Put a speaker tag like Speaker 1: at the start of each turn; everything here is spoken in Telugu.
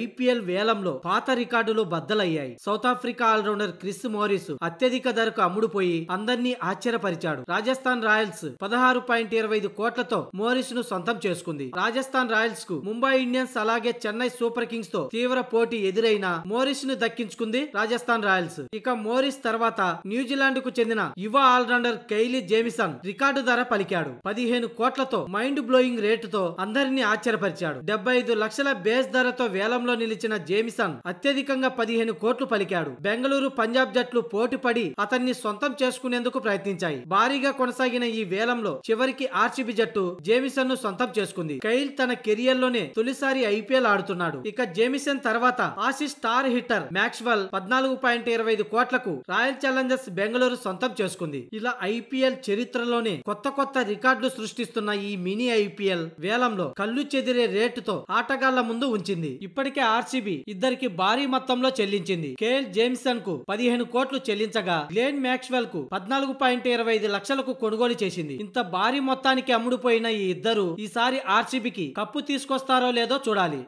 Speaker 1: ఐపీఎల్ వేలంలో పాత రికార్డులు బద్దలయ్యాయి south Africa allrounder Chris Morris అత్యధిక ధరకు అమ్ముడుపోయి అందరినీ ఆశ్చర్యపరిచాడు రాజస్థాన్ రాయల్స్ పదహారు పాయింట్ ఇరవై ఐదు కోట్లతో మోరిస్ ను సొంతం చేసుకుంది రాజస్థాన్ రాయల్స్ కు ముంబై ఇండియన్స్ అలాగే చెన్నై సూపర్ కింగ్స్ తో తీవ్ర పోటీ ఎదురైన మోరిస్ ను దక్కించుకుంది రాజస్థాన్ రాయల్స్ ఇక మోరిస్ తర్వాత న్యూజిలాండ్ కు చెందిన యువ ఆల్రౌండర్ కైలీ జేమిసన్ రికార్డు ధర పలికాడు పదిహేను కోట్లతో మైండ్ బ్లోయింగ్ రేటుతో అందరినీ ఆశ్చర్యపరిచాడు డెబ్బై ఐదు లక్షల బేస్ ధరతో వేల వేలంలో నిలిచిన జేమిసన్ అత్యధికంగా పదిహేను కోట్లు పలికాడు బెంగళూరు పంజాబ్ జట్లు పోటీపడి అతన్ని సొంతం చేసుకునేందుకు ప్రయత్నించాయి భారీగా కొనసాగిన ఈ వేలంలో చివరికి ఆర్సీబీ జట్టు జేమిసన్ ను సొంతం చేసుకుంది కైల్ తన కెరియర్ లోనే తొలిసారి ఐపీఎల్ ఆడుతున్నాడు ఇక జేమిసన్ తర్వాత ఆసిస్ స్టార్ హిట్టర్ మ్యాక్స్వెల్ పద్నాలుగు పాయింట్ ఇరవై ఐదు కోట్లకు రాయల్ ఛాలెంజర్స్ బెంగళూరు సొంతం చేసుకుంది ఇలా ఐపీఎల్ చరిత్రలోనే కొత్త కొత్త రికార్డులు సృష్టిస్తున్న ఈ మినీ ఐపీఎల్ వేలంలో కళ్ళు చెదిరే రేటుతో ఆటగాళ్ల ముందు ఉంచింది ఇప్పటి ఇప్పటికే ఆర్సీబీ ఇద్దరికి భారీ మొత్తంలో చెల్లించింది కేఎల్ జేమ్సన్ కు పదిహేను కోట్లు చెల్లించగా గ్లేన్ మ్యాక్స్వెల్ కు పద్నాలుగు పాయింట్ ఇరవై ఐదు లక్షలకు కొనుగోలు చేసింది ఇంత భారీ మొత్తానికి అమ్ముడుపోయిన ఈ ఇద్దరు ఈసారి ఆర్సీబీకి కప్పు తీసుకొస్తారో లేదో చూడాలి